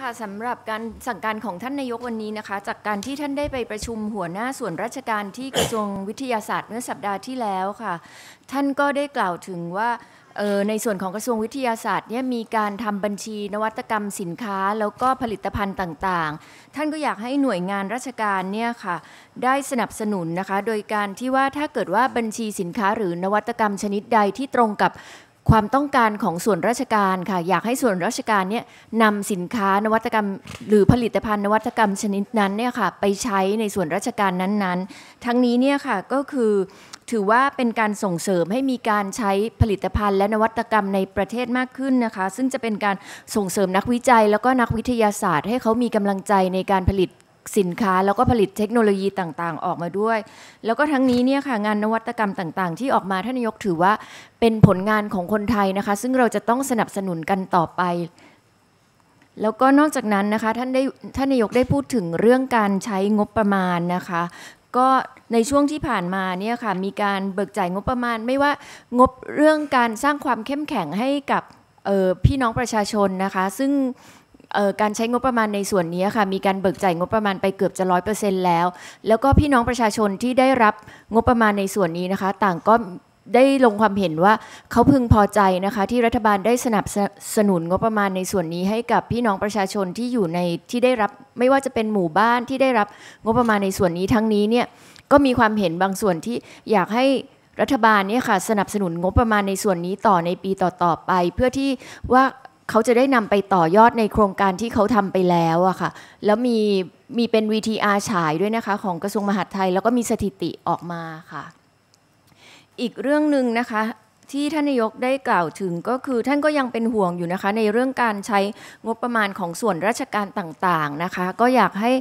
ค่ะสำหรับการสั่งการของท่านนายกวันนี้นะคะจากการที่ท่านได้ไปประชุมหัวหน้าส่วนราชการที่กระทรวงวิทยาศาสตร์เมื่อสัปดาห์ที่แล้วค่ะ ท่านก็ได้กล่าวถึงว่าในส่วนของกระทรวงวิทยาศาสตร์เนี่ยมีการทำบัญชีนวัตกรรมสินค้าแล้วก็ผลิตภัณฑ์ต่างๆ ท่านก็อยากให้หน่วยงานราชการเนี่ยค่ะได้สนับสนุนนะคะโดยการที่ว่าถ้าเกิดว่าบัญชีสินค้า หรือนวัตกรรมชนิดใดที่ตรงกับความต้องการของส่วนราชการค่ะอยากให้ส่วนราชการเนี่ยนำสินค้านวัตกรรม หรือผลิตภัณฑ์ นวัตกรรมชนิดนั้นเนี่ยค่ะไปใช้ในส่วนราชการนั้นๆ ทั้งนี้เนี่ยค่ะก็คือถือว่าเป็นการส่งเสริมให้มีการใช้ผลิตภัณฑ์และนวัตกรรมในประเทศมากขึ้นนะคะซึ่งจะเป็นการส่งเสริมนักวิจัยแล้วก็นักวิทยาศาสตร์ ให้เขามีกำลังใจในการผลิตสินค้าแล้วก็ผลิตเทคโนโลยีต่างๆ ออกมาด้วย แล้วก็ทั้งนี้เนี่ยค่ะงานนวัตกรรมต่างๆ ที่ออกมาท่านนายกถือว่าเป็นผลงานของคนไทยนะคะซึ่งเราจะต้องสนับสนุนกันต่อไป แล้วก็นอกจากนั้นนะคะท่านได้ท่านนายกได้พูดถึงเรื่องการใช้งบประมาณนะคะ ก็ในช่วงที่ผ่านมาเนี่ยค่ะมีการเบิกจ่ายงบประมาณไม่ว่างบเรื่องการสร้างความเข้มแข็งให้กับพี่น้องประชาชนนะคะซึ่งการใช้งบประมาณในส่วนนี้ค่ะมีการเบิกจ่ายงบประมาณไปเกือบจะร้อยเปอร์เซ็นต์แล้ว แล้วก็พี่น้องประชาชนที่ได้รับงบประมาณในส่วนนี้นะคะ ต่างก็ได้ลงความเห็นว่าเขาพึงพอใจนะคะที่รัฐบาลได้สนับสนุนงบประมาณในส่วนนี้ ให้กับพี่น้องประชาชนที่อยู่ในที่ได้รับไม่ว่าจะเป็นหมู่บ้านที่ได้รับงบประมาณในส่วนนี้ทั้งนี้เนี่ยก็มีความเห็นบางส่วนที่อยากให้รัฐบาลเนี่ยค่ะสนับสนุนงบประมาณในส่วนนี้ต่อในปีต่อๆไป เพื่อที่ว่าเขาจะได้นำไปต่อยอดในโครงการที่เขาทำไปแล้วอะค่ะ แล้วมีมีเป็น VTR ฉายด้วยนะคะ ของกระทรวงมหาดไทย แล้วก็มีสถิติออกมาค่ะ อีกเรื่องหนึ่งนะคะที่ท่านนายกได้กล่าวถึงก็คือท่านก็ยังเป็นห่วงอยู่นะคะในเรื่องการใช้งบประมาณของส่วนราชการต่างๆนะคะ ก็อยากให้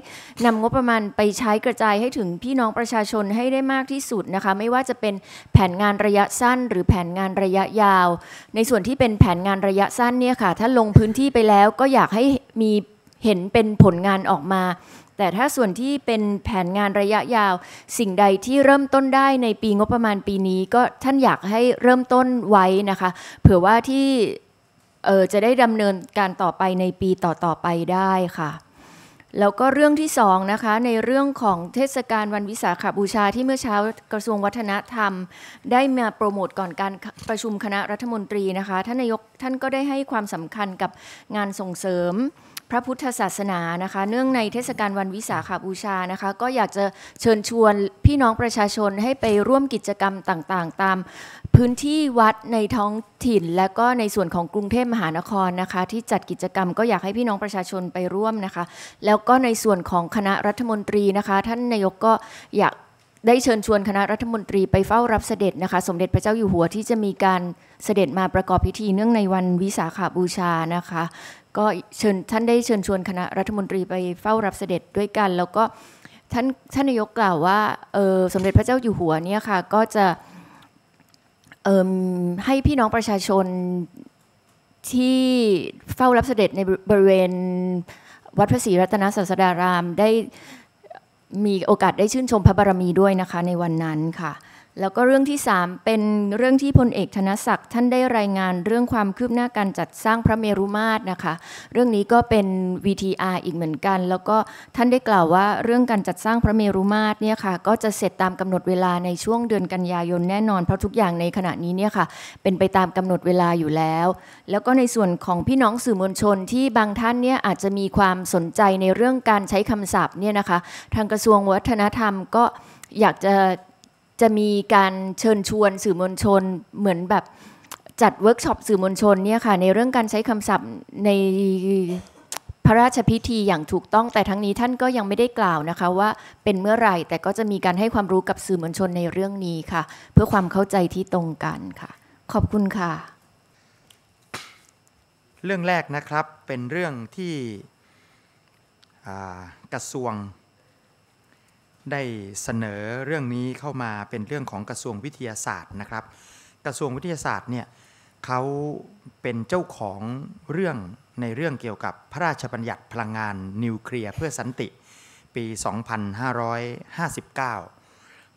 นำงบประมาณไปใช้กระจายให้ถึงพี่น้องประชาชนให้ได้มากที่สุดนะคะไม่ว่าจะเป็นแผนงานระยะสั้น หรือแผนงานระยะยาว ในส่วนที่เป็นแผนงานระยะสั้นเนี่ยค่ะถ้าลงพื้นที่ไปแล้วก็อยากให้มีเห็นเป็นผลงานออกมาแต่ถ้าส่วนที่เป็นแผนงานระยะยาว สิ่งใดที่เริ่มต้นได้ในปีงบประมาณปีนี้ก็ท่านอยากให้เริ่มต้นไว้นะคะเผื่อว่าที่จะได้ดำเนินการต่อไปในปีต่อๆไปได้ค่ะ แล้วก็เรื่องที่สองนะคะ ในเรื่องของเทศกาลวันวิสาขบูชาที่เมื่อเช้ากระทรวงวัฒนธรรม ได้มาโปรโมทก่อนการประชุมคณะรัฐมนตรีนะคะท่านนายกท่านก็ได้ให้ความสำคัญกับงานส่งเสริมพระพุทธศาสนานะคะ เนื่องในเทศกาลวันวิสาขบูชานะคะ ก็อยากจะเชิญชวนพี่น้องประชาชนให้ไปร่วมกิจกรรมต่างๆ ตาม พื้นที่วัดในท้องถิ่นและก็ในส่วนของกรุงเทพมหานครนะคะ ที่จัดกิจกรรม ก็อยากให้พี่น้องประชาชนไปร่วมนะคะ แล้วก็ในส่วนของคณะรัฐมนตรีนะคะ ท่านนายกก็อยากได้เชิญชวนคณะรัฐมนตรีไปเฝ้ารับเสด็จนะคะสมเด็จพระเจ้าอยู่หัวที่จะมีการเสด็จมาประกอบพิธีเนื่องในวันวิสาขาบูชานะคะก็เชิญท่านได้เชิญชวนคณะรัฐมนตรีไปเฝ้ารับเสด็จด้วยกัน แล้วก็ท่านท่านนายกกล่าวว่าสมเด็จพระเจ้าอยู่หัวเนี่ยค่ะก็จะให้พี่น้องประชาชนที่เฝ้ารับเสด็จในบริเวณวัดพระศรีรัตนศาสดารามได้มีโอกาสได้ชื่นชมพระบารมีด้วยนะคะในวันนั้นค่ะแล้วก็เรื่องที่ 3 เป็นเรื่องที่พลเอกธนศักดิ์ท่านได้รายงานเรื่องความคืบหน้าการจัดสร้างพระเมรุมาตรนะคะเรื่องนี้ก็เป็น VTR อีกเหมือนกัน แล้วก็ท่านได้กล่าวว่า เรื่องการจัดสร้างพระเมรุมาตรเนี่ยค่ะก็จะเสร็จตามกำหนดเวลาในช่วงเดือนกันยายนแน่นอนเพราะทุกอย่างในขณะนี้เนี่ยค่ะเป็นไปตามกำหนดเวลาอยู่แล้ว แล้วก็ในส่วนของพี่น้องสื่อมวลชน ที่บางท่านเนี่ยอาจจะมีความสนใจในเรื่องการใช้คำศัพท์เนี่ยนะคะทางกระทรวงวัฒนธรรมก็อยากจะจะมีการเชิญชวนสื่อมวลชนเหมือนแบบจัดเวิร์กช็อปสื่อมวลชนเนี่ยค่ะในเรื่องการใช้คำศัพท์ในพระราชพิธีอย่างถูกต้องแต่ทั้งนี้ท่านก็ยังไม่ได้กล่าวนะคะว่าเป็นเมื่อไหร่แต่ก็จะมีการให้ความรู้กับสื่อมวลชนในเรื่องนี้ค่ะเพื่อความเข้าใจที่ตรงกันค่ะ ขอบคุณค่ะ เรื่องแรกนะครับเป็นเรื่องที่กระทรวงได้เสนอเรื่องนี้เข้ามาเป็นเรื่องของกระทรวงวิทยาศาสตร์นะครับ กระทรวงวิทยาศาสตร์เนี่ยเขาเป็นเจ้าของเรื่องในเรื่องเกี่ยวกับพระราชบัญญัติพลังงานนิวเคลียร์เพื่อสันติ ปี 2559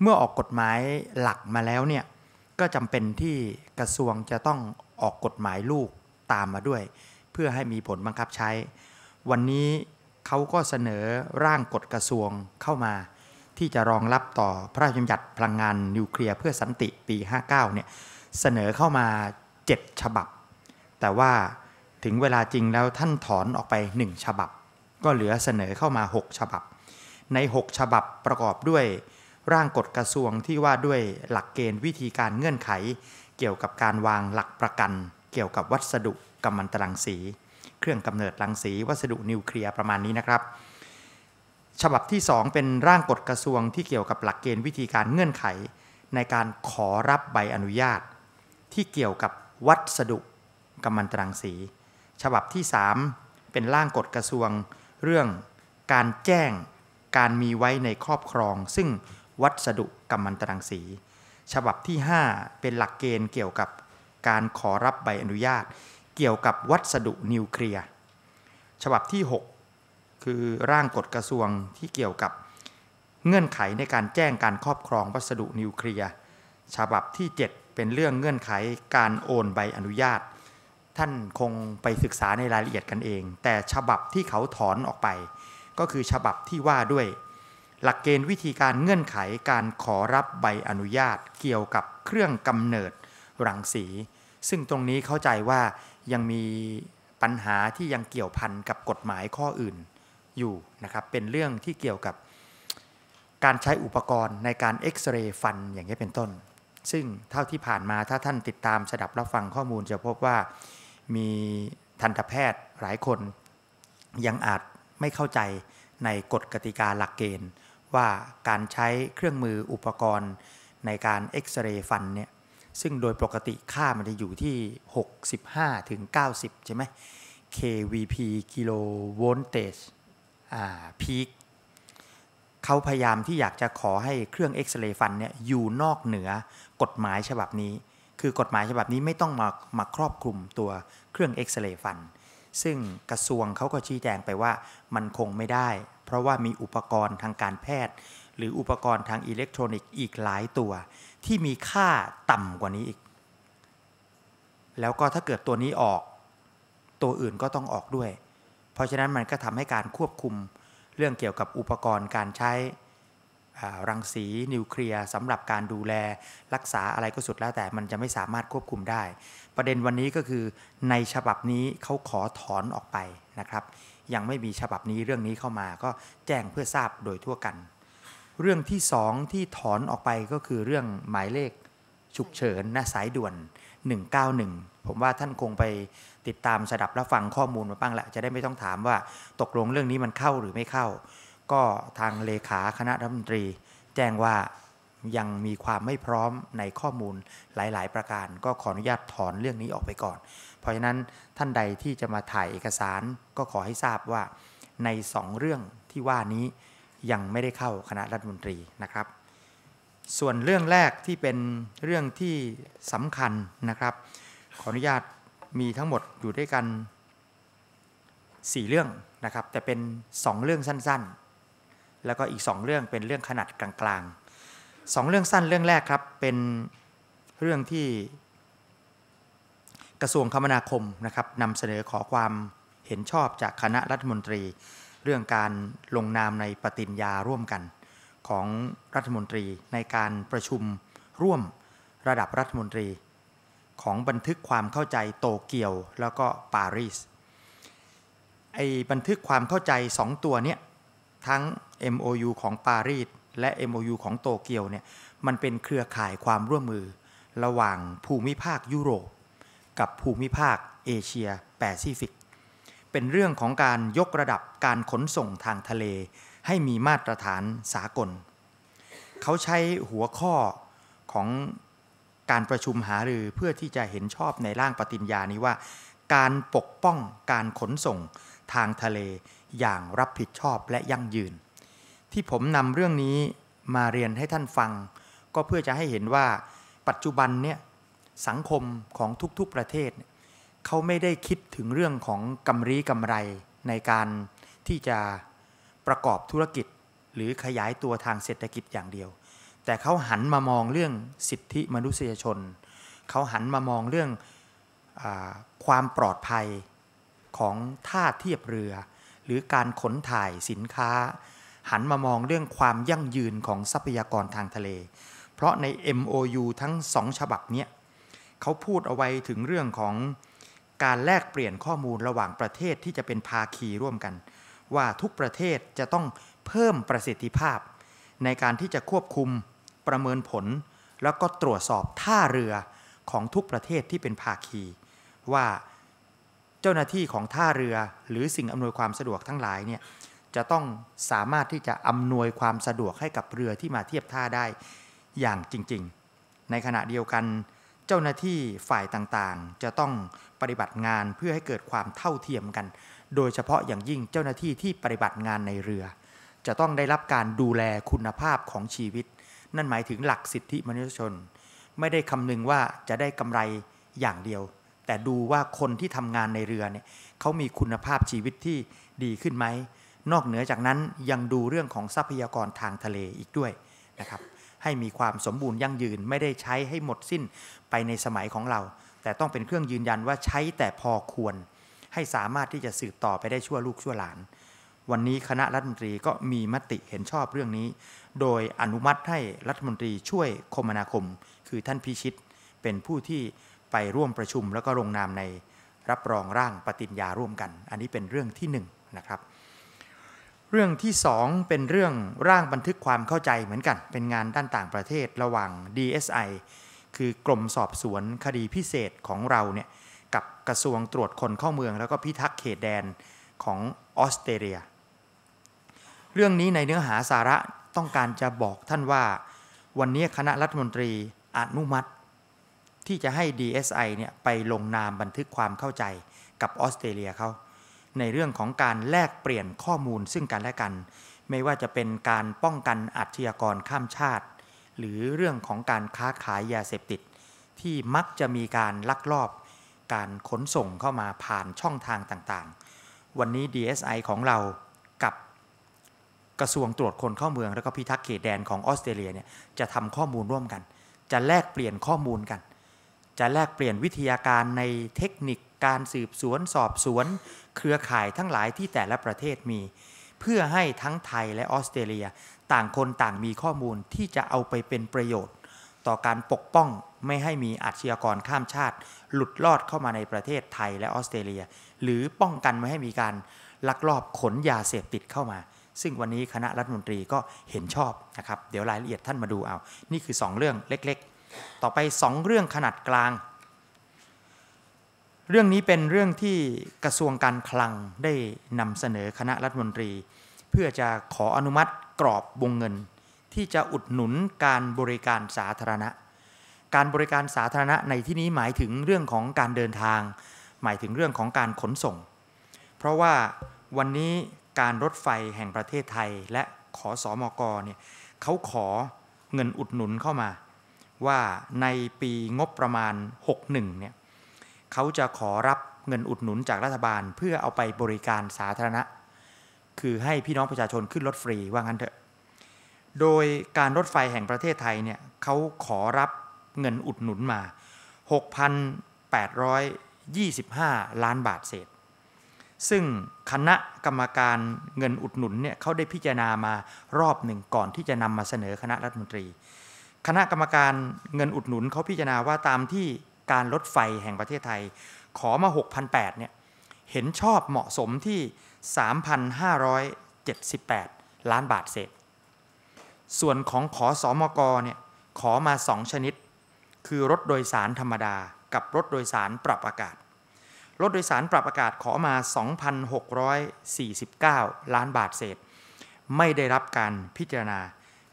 เมื่อออกกฎหมายหลักมาแล้วเนี่ยก็จำเป็นที่กระทรวงจะต้องออกกฎหมายลูกตามมาด้วย เพื่อให้มีผลบังคับใช้ วันนี้เขาก็เสนอร่างกฎกระทรวงเข้ามาที่จะรองรับต่อพระราชบัญญัติพลังงานนิวเคลียร์เพื่อสันติปี 59เนี่ยเสนอเข้ามา 7 ฉบับ แต่ว่าถึงเวลาจริงแล้วท่านถอนออกไป 1 ฉบับ ก็เหลือเสนอเข้ามา 6 ฉบับ ใน 6 ฉบับประกอบด้วยร่างกฎกระทรวงที่ว่าด้วยหลักเกณฑ์วิธีการเงื่อนไขเกี่ยวกับการวางหลักประกัน เกี่ยวกับวัสดุกัมมันตรังสี เครื่องกำเนิดรังสี วัสดุนิวเคลียร์ประมาณนี้นะครับฉบับที่2 เป็นร่างกฎกระทรวงที่เกี่ยวกับหลักเกณฑ์วิธีการเงื่อนไข ในการขอรับใบอนุญาต ที่เกี่ยวกับวัสดุกำมันตรังสี ฉบับที่3 เป็นร่างกฎกระทรวง เรื่องการแจ้งการมีไว้ในครอบครอง ซึ่งวัสดุกำมันตรังสี ฉบับที่ 5 เป็นหลักเกณฑ์ เกี่ยวกับการขอรับใบอนุญาต เกี่ยวกับวัสดุนิวเคลียร์ฉบับที่ 6คือร่างกฎกระทรวงที่เกี่ยวกับ เงื่อนไขในการแจ้งการครอบครองวัสดุนิวเคลียร์ ฉบับที่ 7 เป็นเรื่องเงื่อนไขการโอนใบอนุญาต ท่านคงไปศึกษาในรายละเอียดกันเอง แต่ฉบับที่เขาถอนออกไป ก็คือฉบับที่ว่าด้วย หลักเกณฑ์วิธีการเงื่อนไขการขอรับใบอนุญาตเกี่ยวกับเครื่องกำเนิดรังสี ซึ่งตรงนี้เข้าใจว่ายังมีปัญหาที่ยังเกี่ยวพันกับกฎหมายข้ออื่นอยู่นะครับ เป็นเรื่องที่เกี่ยวกับการใช้อุปกรณ์ในการเอ็กซเรย์ฟันอย่างนี้เป็นต้น ซึ่งเท่าที่ผ่านมาถ้าท่านติดตามสดับรับฟังข้อมูลจะพบว่ามีทันตแพทย์หลายคนยังอาจไม่เข้าใจในกฎกติกาหลักเกณฑ์ ว่าการใช้เครื่องมืออุปกรณ์ในการเอ็กซเรย์ฟันเนี่ย ซึ่งโดยปกติค่ามันจะอยู่ที่ 65 ถึง 90 ใช่ไหม kVp กิโลโวลต e พีคเขาพยายามที่อยากจะขอให้เครื่องเอ็กซเรย์ฟันเนี่ยอยู่นอกเหนือกฎหมายฉบับนี้คือกฎหมายฉบับนี้ไม่ต้องมามาครอบคลุมตัวเครื่องเอ็กซเรย์ฟันซึ่งกระทรวงเขาก็ชี้แจงไปว่ามันคงไม่ได้ เพราะว่ามีอุปกรณ์ทางการแพทย์ หรืออุปกรณ์ทางอิเล็กทรอนิกส์อีกหลายตัว ที่มีค่าต่ำกว่านี้อีก แล้วก็ถ้าเกิดตัวนี้ออก ตัวอื่นก็ต้องออกด้วยราะฉะนั้นมันก็ทำให้การควบคุมเรื่องเกี่ยวกับอุปกรณ์การใช้รังสีนิวเคลียร์สำหรับการดูแลรักษาอะไรก็สุดแล้วแต่มันจะไม่สามารถควบคุมได้ ประเด็นวันนี้ก็คือในฉบับนี้เขาขอถอนออกไปนะครับ ยังไม่มีฉบับนี้เรื่องนี้เข้ามาก็แจ้งเพื่อทราบโดยทั่วกัน เรื่องที่สองที่ถอนออกไปก็คือเรื่องหมายเลขฉุกเฉินนะสายด่วน191 ผมว่าท่านคงไปติดตามสดับและฟังข้อมูลมาบ้างแหละจะได้ไม่ต้องถามว่าตกลงเรื่องนี้มันเข้าหรือไม่เข้า ก็ทางเลขาคณะรัฐมนตรีแจ้งว่ายังมีความไม่พร้อมในข้อมูลหลายๆประการ ก็ขออนุญาตถอนเรื่องนี้ออกไปก่อน เพราะฉะนั้นท่านใดที่จะมาถ่ายเอกสารก็ขอให้ทราบว่าใน 2 เรื่องที่ว่านี้ยังไม่ได้เข้าคณะรัฐมนตรีนะครับส่วนเรื่องแรกที่เป็นเรื่องที่สำคัญนะครับ ขออนุญาตมีทั้งหมดอยู่ด้วยกัน 4 เรื่องนะครับ แต่เป็น 2 เรื่องสั้น ๆ แล้วก็อีก 2เรื่องเป็นเรื่องขนาดกลางๆ 2 เรื่องสั้นเรื่องแรกครับ เป็นเรื่องที่กระทรวงคมนาคมนะครับนำเสนอขอความเห็นชอบจากคณะรัฐมนตรี เรื่องการลงนามในปฏิญญาร่วมกันของรัฐมนตรีในการประชุมร่วมระดับรัฐมนตรี ของบันทึกความเข้าใจโตเกียวแล้วก็ปารีสไอ้บันทึกความเข้าใจ 2 ตัวเนี้ยทั้ง MOU ของปารีสและ MOU ของโตเกียวเนี่ยมันเป็นเครือข่ายความร่วมมือระหว่างภูมิภาคยุโรป กับภูมิภาคเอเชียแปซิฟิกเป็นเรื่องของการยกระดับการขนส่งทางทะเลให้มีมาตรฐานสากล เขาใช้หัวข้อของการประชุมหารือเพื่อที่จะเห็นชอบในร่างปฏิญญานี้ว่า การปกป้องการขนส่งทางทะเลอย่างรับผิดชอบและยั่งยืน ที่ผมนำเรื่องนี้มาเรียนให้ท่านฟัง ก็เพื่อจะให้เห็นว่าปัจจุบันเนี่ยสังคมของทุกๆประเทศ เขาไม่ได้คิดถึงเรื่องของกำไรกำไรในการที่จะประกอบธุรกิจหรือขยายตัวทางเศรษฐกิจอย่างเดียว แต่เขาหันมามองเรื่องสิทธิมนุษยชน เขาหันมามองเรื่องอความปลอดภัยของท่าเทียบเรือ หรือการขนถ่ายสินค้า หันมามองเรื่องความยั่งยืนของทรัพยากรทางทะเล เพราะใน MOU ทั้งสองฉบับนี้เขาพูดเอาไว้ถึงเรื่องของการแลกเปลี่ยนข้อมูลระหว่างประเทศที่จะเป็นภาคีร่วมกันว่าทุกประเทศจะต้องเพิ่มประสิทธิภาพ ในการที่จะควบคุมประเมินผล แล้วก็ตรวจสอบท่าเรือของทุกประเทศที่เป็นภาคีว่าเจ้าหน้าที่ของท่าเรือหรือสิ่งอำนวยความสะดวกทั้งหลายเนี่ยจะต้องสามารถที่จะอำนวยความสะดวกให้กับเรือที่มาเทียบท่าได้อย่างจริงๆ ในขณะเดียวกัน เจ้าหน้าที่ฝ่ายต่างๆ จะต้องปฏิบัติงานเพื่อให้เกิดความเท่าเทียมกันโดยเฉพาะอย่างยิ่งเจ้าหน้าที่ที่ปฏิบัติงานในเรือ จะต้องได้รับการดูแลคุณภาพของชีวิต นั่นหมายถึงหลักสิทธิมนุษยชน ไม่ได้คำนึงว่าจะได้กำไรอย่างเดียว แต่ดูว่าคนที่ทำงานในเรือเนี่ยเขามีคุณภาพชีวิตที่ดีขึ้นไหม นอกเหนือจากนั้นยังดูเรื่องของทรัพยากรทางทะเลอีกด้วย นะครับให้มีความสมบูรณ์ยั่งยืนไม่ได้ใช้ให้หมดสิ้นไปในสมัยของเรา แต่ต้องเป็นเครื่องยืนยันว่าใช้แต่พอควรให้สามารถที่จะสืบต่อไปได้ชั่วลูกชั่วหลาน วันนี้คณะ รัฐมนตรีก็มีมติเห็นชอบเรื่องนี้ โดยอนุมัติให้รัฐมนตรีช่วยคมนาคม คือท่านพิชิต เป็นผู้ที่ไปร่วมประชุมแล้วก็ลงนามใน รับรองร่างปฏิญญาร่วมกัน อันนี้เป็นเรื่องที่1นนะครับ เรื่องที่ 2 เป็นเรื่องร่างบันทึกความเข้าใจเหมือนกัน เป็นงานด้านต่างประเทศระหว่าง DSI คือกรมสอบสวนคดีพิเศษของเราเนี่ยกับกระทรวงตรวจคนเข้าเมืองแล้วก็พิทักษ์เขตแดนของออสเตรเลีย เรื่องนี้ในเนื้อหาสาระต้องการจะบอกท่านว่า วันนี้คณะรัฐมนตรีอนุมัติ ที่จะให้ DSI เนี่ยไปลงนามบันทึกความเข้าใจกับออสเตรเลียเขาในเรื่องของการแลกเปลี่ยนข้อมูลซึ่งกันและกัน ไม่ว่าจะเป็นการป้องกัน อาชญากรข้ามชาติ หรือเรื่องของการค้าขายยาเสพติด ที่มักจะมีการลักลอบการขนส่งเข้ามาผ่านช่องทางต่างๆ วันนี้ DSI ของเรากับ กระทรวงตรวจคนเข้าเมือง แล้วก็พิทักษ์เขตแดนของออสเตรเลียเนี่ยจะทำข้อมูลร่วมกัน จะแลกเปลี่ยนข้อมูลกัน จะแลกเปลี่ยนวิทยาการในเทคนิคการสืบสวนสอบสวน เครือข่ายทั้งหลายที่แต่ละประเทศมี เพื่อให้ทั้งไทยและออสเตรเลีย ต่างคนต่างมีข้อมูลที่จะเอาไปเป็นประโยชน์ ต่อการปกป้องไม่ให้มีอาชญากรข้ามชาติ หลุดลอดเข้ามาในประเทศไทยและออสเตรเลีย หรือป้องกันไม่ให้มีการลักลอบขนยาเสพติดเข้ามา ซึ่งวันนี้คณะรัฐมนตรีก็เห็นชอบนะครับเดี๋ยวรายละเอียดท่านมาดูเอานี่คือ2เรื่องเล็กๆ ต่อไป 2 เรื่องขนาดกลาง เรื่องนี้เป็นเรื่องที่กระทรวงการคลังได้นำเสนอคณะรัฐมนตรี เพื่อจะขออนุมัติกรอบวงเงิน ที่จะอุดหนุนการบริการสาธารณะการบริการสาธารณะในที่นี้หมายถึงเรื่องของการเดินทาง หมายถึงเรื่องของการขนส่ง เพราะว่าวันนี้การรถไฟแห่งประเทศไทยและขอสอมกเนี่ยเขาขอเงินอุดหนุนเข้ามา ว่าในปีงบประมาณ 61เนี่ยเขาจะขอรับเงินอุดหนุนจากรัฐบาล เพื่อเอาไปบริการสาธารณะ คือให้พี่น้องประชาชนขึ้นรถฟรีว่างั้นเถอะโดยการรถไฟแห่งประเทศไทยเนี่ยเขาขอรับเงินอุดหนุนมา 6,825 ล้านบาทเศษ ซึ่งคณะกรรมการเงินอุดหนุนเนี่ยเขาได้พิจารณามารอบหนึ่งก่อนที่จะนำมาเสนอคณะรัฐมนตรี คณะกรรมการเงินอุดหนุนเขาพิจารณาว่าตามที่การลดไฟแห่งประเทศไทย ขอมา6 0 0 8เนี่ย เห็นชอบเหมาะสมที่3,578 ล้านบาทเศษ ส่วนของขอสอมกเนี่ยขอมา 2 ชนิดคือรถโดยสารธรรมดากับรถโดยสารปรับอากาศ รถโดยสารปรับอากาศขอมา 2,649 ล้านบาทเศษ ไม่ได้รับการพิจารณา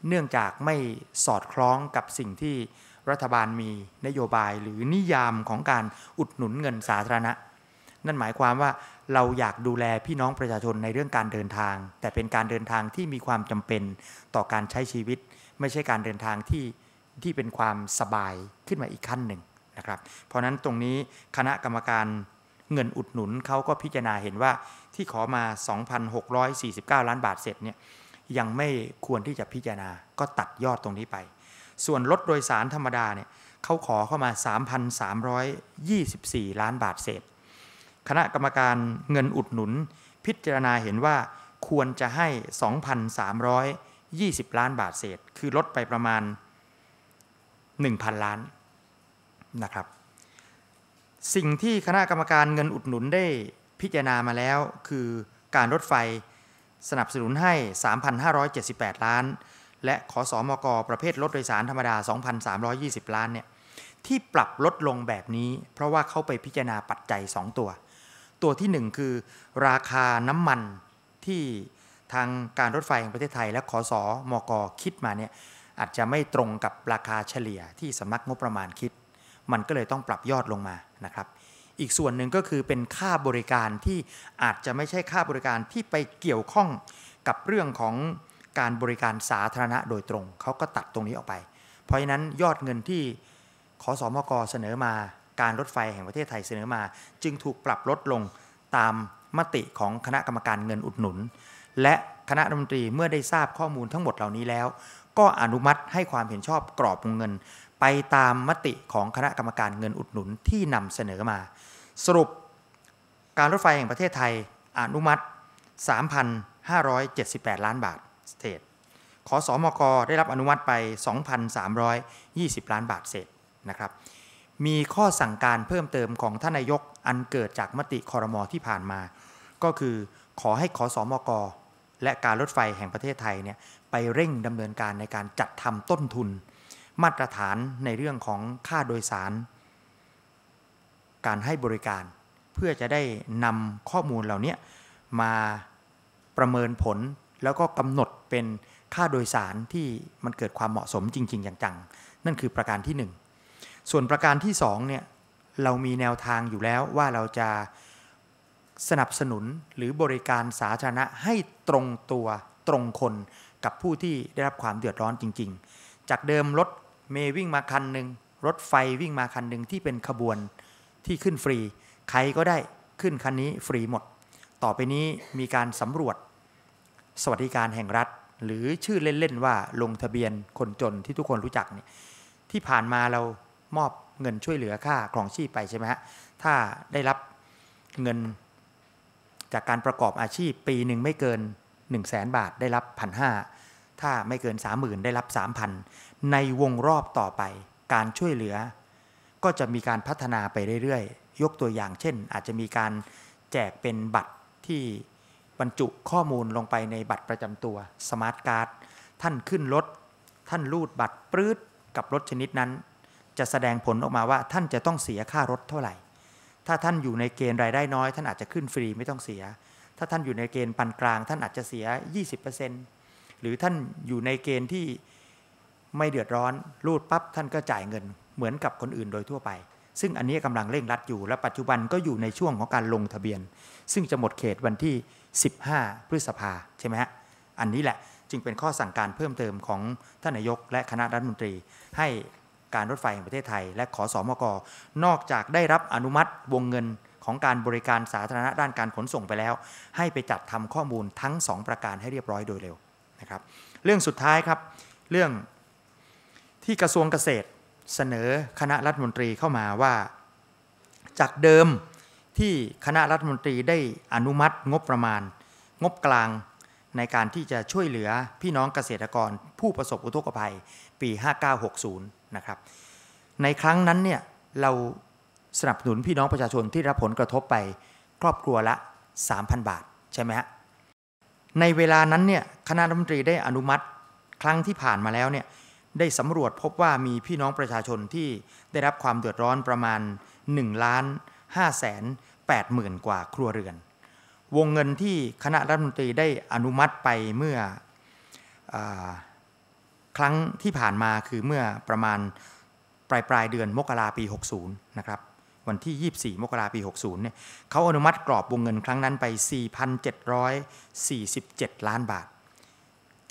เนื่องจากไม่สอดคล้องกับสิ่งที่รัฐบาลมีนโยบายหรือนิยามของการอุดหนุนเงินสาธารณะ นั่นหมายความว่าเราอยากดูแลพี่น้องประชาชนในเรื่องการเดินทาง แต่เป็นการเดินทางที่มีความจำเป็น ต่อการใช้ชีวิต ไม่ใช่การเดินทางที่ที่เป็นความสบายขึ้นมาอีกขั้นหนึ่งนะครับ เพราะนั้นตรงนี้คณะกรรมการเงินอุดหนุนเขาก็พิจารณาเห็นว่าที่ขอมา 2,649 ล้านบาทเสร็จเนี่ยยังไม่ควรที่จะพิจารณาก็ตัดยอดตรงนี้ไป ส่วนรถโดยสารธรรมดาเนี่ยเขาขอเข้ามา 3,324 ล้านบาทเศษ คณะกรรมการเงินอุดหนุน พิจารณาเห็นว่าควรจะให้ 2,320 ล้านบาทเศษ คือลดไปประมาณ1,000 ล้านนะครับ สิ่งที่คณะกรรมการเงินอุดหนุนได้พิจารณามาแล้วคือการรถไฟสนับสนุนให้ 3,578 ล้าน และขอสอมกประเภทรถโดยสารธรรมดา 2,320 ล้านเนี่ยที่ปรับลดลงแบบนี้เพราะว่าเขาไปพิจารณาปัจจัย 2 ตัว ตัวที่ 1 คือราคาน้ำมันที่ทางการรถไฟแห่งประเทศไทยและขอสอมกคิดมาเนี่ยอาจจะไม่ตรงกับราคาเฉลี่ยที่สำนักงบประมาณคิด มันก็เลยต้องปรับยอดลงมานะครับ อีกส่วนหนึ่งก็คือเป็นค่าบริการที่อาจจะไม่ใช่ค่าบริการที่ไปเกี่ยวข้องกับเรื่องของการบริการสาธารณะโดยตรง เขาก็ตัดตรงนี้ออกไป เพราะฉะนั้นยอดเงินที่ขอสอมกเสนอมา การรถไฟแห่งประเทศไทยเสนอมา จึงถูกปรับลดลงตามมติของคณะกรรมการเงินอุดหนุน และคณะรัฐมนตรีเมื่อได้ทราบข้อมูลทั้งหมดเหล่านี้แล้วก็อนุมัติให้ความเห็นชอบกรอบวงเงินไปตามมติของคณะกรรมการเงินอุดหนุนที่นำเสนอมา สรุปการรถไฟแห่งประเทศไทยอนุมัติ 3,578 ล้านบาทเศษขอสอมกได้รับอนุมัติไป 2,320 ล้านบาทเศษนะครับมีข้อสั่งการเพิ่มเติมของท่านนายกอันเกิดจากมติคอรมอที่ผ่านมา ก็คือขอให้ขอสอมกและการรถไฟแห่งประเทศไทยเนี่ยไปเร่งดำเนินการในการจัดทำต้นทุน มาตรฐานในเรื่องของค่าโดยสาร การให้บริการ เพื่อจะได้นำข้อมูลเหล่านี้มาประเมินผลแล้วก็กำหนดเป็นค่าโดยสารที่มันเกิดความเหมาะสมจริง ๆ อย่างจังนั่นคือประการที่ 1 ส่วนประการที่ 2 เนี่ย เรามีแนวทางอยู่แล้วว่าเราจะสนับสนุนหรือบริการสาธารณะให้ตรงตัวตรงคน กับผู้ที่ได้รับความเดือดร้อนจริง ๆ จากเดิมรถเมย์วิ่งมาคันหนึ่งรถไฟวิ่งมาคันหนึ่งที่เป็นขบวนที่ขึ้นฟรี ใครก็ได้ขึ้นคันนี้ฟรีหมด ต่อไปนี้มีการสำรวจ สวัสดิการแห่งรัฐ หรือชื่อเล่น ๆ ว่าลงทะเบียนคนจนที่ทุกคนรู้จักเนี่ยที่ผ่านมาเรามอบเงินช่วยเหลือค่าครองชีพไปใช่ไหมฮะถ้าได้รับเงินจากการประกอบอาชีพปีหนึ่งไม่เกิน 1 0 0 0 0แสนบาทได้รับพันห้าถ้าไม่เกิน 30,000ได้รับ 3,000 ในวงรอบต่อไปการช่วยเหลือ ก็จะมีการพัฒนาไปเรื่อยๆ ยกตัวอย่างเช่น อาจจะมีการแจกเป็นบัตรที่บรรจุข้อมูลลงไปในบัตรประจำตัวสมาร์ทการ์ดท่านขึ้นรถ ท่านรูดบัตรปลื้ดกับรถชนิดนั้น จะแสดงผลออกมาว่าท่านจะต้องเสียค่ารถเท่าไหร่ถ้าท่านอยู่ในเกณฑ์รายได้น้อย ท่านอาจจะขึ้นฟรีไม่ต้องเสีย ถ้าท่านอยู่ในเกณฑ์ปานกลาง ท่านอาจจะเสีย 20%หรือท่านอยู่ในเกณฑ์ที่ไม่เดือดร้อน รูดปั๊บ ท่านก็จ่ายเงินเหมือนกับคนอื่นโดยทั่วไป ซึ่งอันนี้กำลังเร่งรัดอยู่และปัจจุบันก็อยู่ในช่วงของการลงทะเบียน ซึ่งจะหมดเขตวันที่ 15 พฤษภาใช่ไหมฮะ อันนี้แหละจึงเป็นข้อสั่งการเพิ่มเติมของท่านนายกและคณะรัฐมนตรีให้การรถไฟแห่งประเทศไทยและขอสอมกนอกจากได้รับอนุมัติวงเงินของการบริการสาธารณะด้านการขนส่งไปแล้ว ให้ไปจัดทำข้อมูลทั้ง 2 ประการให้เรียบร้อยโดยเร็วนะครับ เรื่องสุดท้ายครับ เรื่องที่กระทรวงเกษตรเสนอคณะรัฐมนตรีเข้ามาว่าจากเดิมที่คณะรัฐมนตรีได้อนุมัติงบประมาณงบกลางในการที่จะช่วยเหลือพี่น้องเกษตรกร ผู้ประสบอุทกภัยปี 5960นะครับในครั้งนั้นเนี่ยเราสนับสนุนพี่น้องประชาชนที่รับผลกระทบไปครอบครัวละ 3,000 บาทใช่ไหมฮะในเวลานั้นเนี่ยคณะรัฐมนตรีได้อนุมัติครั้งที่ผ่านมาแล้วเนี่ย ได้สำรวจพบว่ามีพี่น้องประชาชนที่ได้รับความเดือดร้อนประมาณ1ล้าน5แสน8หมื่นกว่าครัวเรือน วงเงินที่คณะรัฐมนตรีได้อนุมัติไปเมื่ออครั้งที่ผ่านมาคือเมื่อประมาณปลายปลายเดือนมกราปี 60 นะครับ วันที่ 24 มกราปี 60 เนี่ยเขาอนุมัติกรอบวงเงินครั้งนั้นไป 4,747 ล้านบาท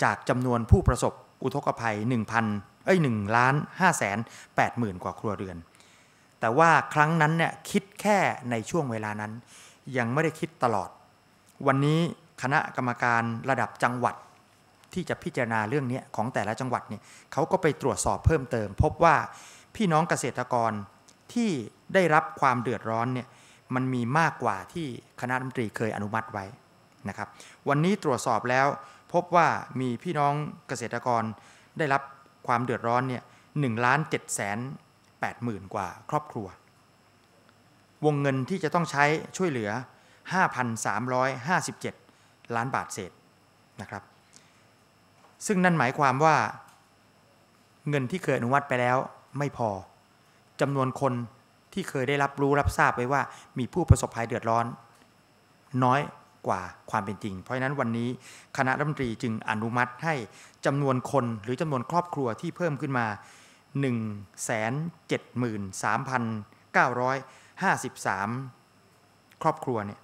จากจำนวนผู้ประสบอุทกภัย 1,000เอ้ย1ล้าน5 8 0 0 0 กว่าครัวเรือน แต่ว่าครั้งนั้นเนี่ยคิดแค่ในช่วงเวลานั้นยังไม่ได้คิดตลอด วันนี้คณะกรรมการระดับจังหวัดที่จะพิจารณาเรื่องนี้ของแต่ละจังหวัดเนี่ยเขาก็ไปตรวจสอบเพิ่มเติม พบว่าพี่น้องเกษตรกรที่ได้รับความเดือดร้อนเนี่ยมันมีมากกว่าที่คณะรัฐมนตรีเคยอนุมัติไว้นะครับ วันนี้ตรวจสอบแล้วพบว่ามีพี่น้องเกษตรกร ได้รับความเดือดร้อนเนี่ยหนึ่งล้านเจ็ดแสนแปดหมื่นกว่า ครอบครัว วงเงินที่จะต้องใช้ช่วยเหลือ 5,357 ล้านบาทเศษนะครับซึ่งนั่นหมายความว่าเงินที่เคยอนุมัติไปแล้วไม่พอจำนวนคนที่เคยได้รับรู้รับทราบไว้ว่ามีผู้ประสบภัยเดือดร้อน น้อยกว่าความเป็นจริง เพราะฉะนั้นวันนี้คณะรัฐมนตรีจึงอนุมัติให้จำนวนคนหรือจำนวนครอบครัวที่เพิ่มขึ้นมา173,953 ครอบครัวเนี่ย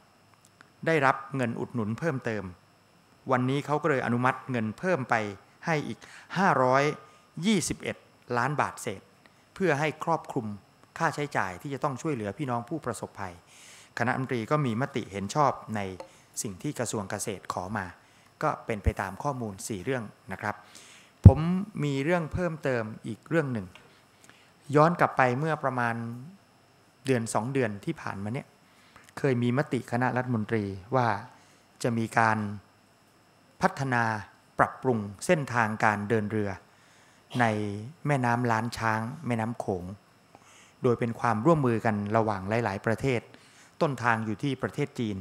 ได้รับเงินอุดหนุนเพิ่มเติมวันนี้เขาก็เลยอนุมัติเงินเพิ่มไปให้อีก 521 ล้านบาทเศษ เพื่อให้ครอบคลุมค่าใช้จ่ายที่จะต้องช่วยเหลือพี่น้องผู้ประสบภัย คณะรัฐมนตรีก็มีมติเห็นชอบในสิ่งที่กระทรวงเกษตรขอมา ก็เป็นไปตามข้อมูล 4 เรื่องนะครับ ผมมีเรื่องเพิ่มเติมอีกเรื่องหนึ่ง ย้อนกลับไปเมื่อประมาณเดือน 2 เดือนที่ผ่านมาเนี่ยเคยมีมติคณะรัฐมนตรีว่าจะมีการพัฒนาปรับปรุงเส้นทางการเดินเรือ ในแม่น้ำล้านช้างแม่น้ำโขง โดยเป็นความร่วมมือกันระหว่างหลาย ๆ ประเทศ ต้นทางอยู่ที่ประเทศจีน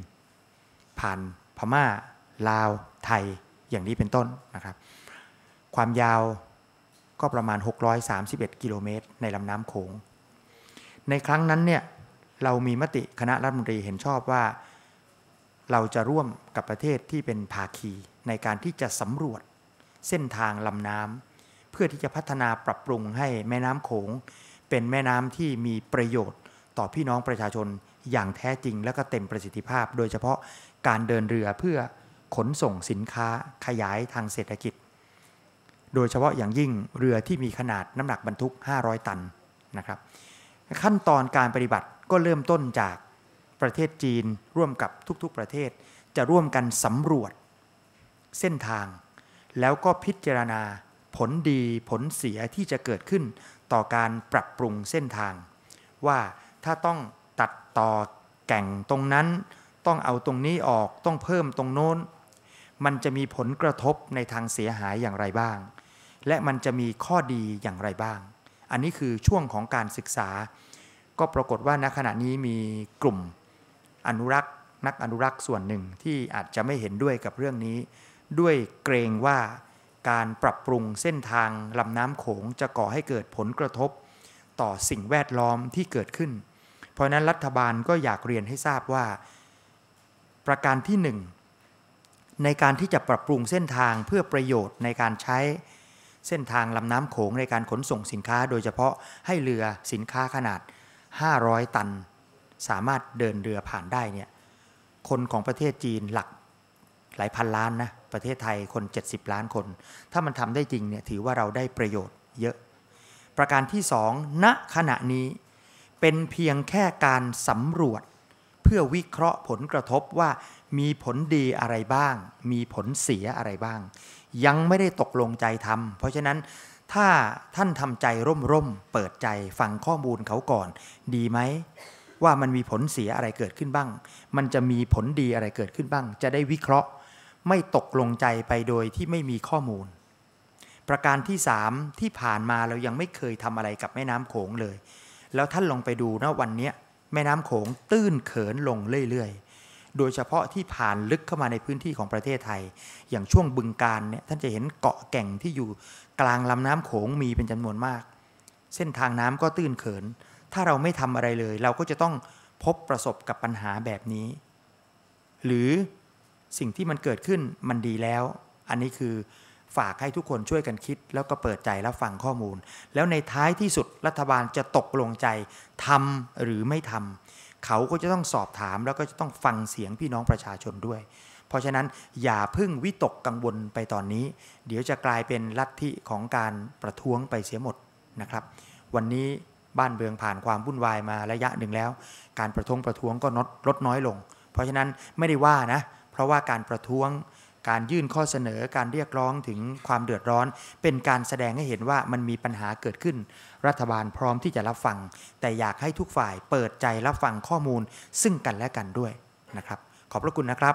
ผ่านพมา่าลาวไทยอย่างนี้เป็นต้นนะครับ ความยาวก็ประมาณ 631กิโลเมตร ในลำน้ำโขง ในครั้งนั้นเนี่ย เรามีมติคณะรัฐมนตรีเห็นชอบว่าเราจะร่วมกับประเทศที่เป็นภาคีในการที่จะสำรวจเส้นทางลำน้ำเพื่อที่จะพัฒนาปรับปรุงให้แม่น้ำโขง เป็นแม่น้ำที่มีประโยชน์ต่อพี่น้องประชาชนอย่างแท้จริงและก็เต็มประสิทธิภาพ โดยเฉพาะการเดินเรือเพื่อขนส่งสินค้าขยายทางเศรษฐกิจ โดยเฉพาะอย่างยิ่งเรือที่มีขนาดน้ำหนักบรรทุก 500 ตันนะครับ ขั้นตอนการปฏิบัติก็เริ่มต้นจากประเทศจีนร่วมกับทุกๆประเทศ จะร่วมกันสำรวจเส้นทาง แล้วก็พิจารณาผลดีผลเสียที่จะเกิดขึ้นต่อการปรับปรุงเส้นทาง ว่าถ้าต้องตัดต่อแก่งตรงนั้น ต้องเอาตรงนี้ออกต้องเพิ่มตรงโน้น มันจะมีผลกระทบในทางเสียหายอย่างไรบ้าง และมันจะมีข้อดีอย่างไรบ้าง อันนี้คือช่วงของการศึกษา ก็ปรากฏว่าณขณะนี้มีกลุ่ม อนุรักษ์นักอนุรักษ์ส่วนหนึ่งที่อาจจะไม่เห็นด้วยกับเรื่องนี้ด้วยเกรงว่าการปรับปรุงเส้นทางลำน้ำโขงจะก่อให้เกิดผลกระทบต่อสิ่งแวดล้อมที่เกิดขึ้น เพราะนั้นรัฐบาลก็อยากเรียนให้ทราบว่า ประการที่หนึ่งในการที่จะปรับปรุงเส้นทางเพื่อประโยชน์ในการใช้เส้นทางลำน้ำโขงในการขนส่งสินค้า โดยเฉพาะให้เรือสินค้าขนาด 500 ตัน สามารถเดินเรือผ่านได้เนี่ยคนของประเทศจีนหลักหลายพันล้านนะประเทศไทยคน 70 ล้านคน ถ้ามันทำได้จริงเนี่ย ถือว่าเราได้ประโยชน์เยอะ ประการที่สองณขณะนี้เป็นเพียงแค่การสำรวจเพื่อวิเคราะห์ผลกระทบว่ามีผลดีอะไรบ้าง มีผลเสียอะไรบ้าง ยังไม่ได้ตกลงใจทำเพราะฉะนั้นถ้าท่านทำใจร่มๆ เปิดใจฟังข้อมูลเขาก่อน ดีไหม ว่ามันมีผลเสียอะไรเกิดขึ้นบ้าง มันจะมีผลดีอะไรเกิดขึ้นบ้าง จะได้วิเคราะห์ไม่ตกลงใจไปโดยที่ไม่มีข้อมูล ประการที่สามที่ผ่านมาเรายังไม่เคยทำอะไรกับแม่น้ำโขงเลย แล้วท่านลองไปดูนะวันนี้แม่น้ำโขงตื้นเขินลงเรื่อยๆ โดยเฉพาะที่ผ่านลึกเข้ามาในพื้นที่ของประเทศไทย อย่างช่วงบึงการเนี่ยท่านจะเห็นเกาะแก่งที่อยู่ กลางลำน้ำโขงมีเป็นจานวนมาก เส้นทางน้ำก็ตื้นเขิน ถ้าเราไม่ทำอะไรเลย เราก็จะต้องพบประสบกับปัญหาแบบนี้ หรือสิ่งที่มันเกิดขึ้นมันดีแล้ว อันนี้คือฝากให้ทุกคนช่วยกันคิด แล้วก็เปิดใจรับฟังข้อมูล แล้วในท้ายที่สุดรัฐบาลจะตกลงใจทำหรือไม่ทำ เขาก็จะต้องสอบถามแล้วก็จะต้องฟังเสียงพี่น้องประชาชนด้วย เพราะฉะนั้นอย่าพึ่งวิตกกังวลไปตอนนี้ เดี๋ยวจะกลายเป็นลัทธิของการประท้วงไปเสียหมดนะครับ วันนี้บ้านเบืองผ่านความวุ่นวายมาระยะหนึ่งแล้ว การประท้วงประท้วงก็ลดลดน้อยลง เพราะฉะนั้นไม่ได้ว่านะเพราะว่าการประท้วง การยื่นข้อเสนอ การเรียกร้องถึงความเดือดร้อน เป็นการแสดงให้เห็นว่ามันมีปัญหาเกิดขึ้น รัฐบาลพร้อมที่จะรับฟัง แต่อยากให้ทุกฝ่ายเปิดใจรับฟังข้อมูลซึ่งกันและกันด้วยนะครับ ขอบพระคุณนะครับ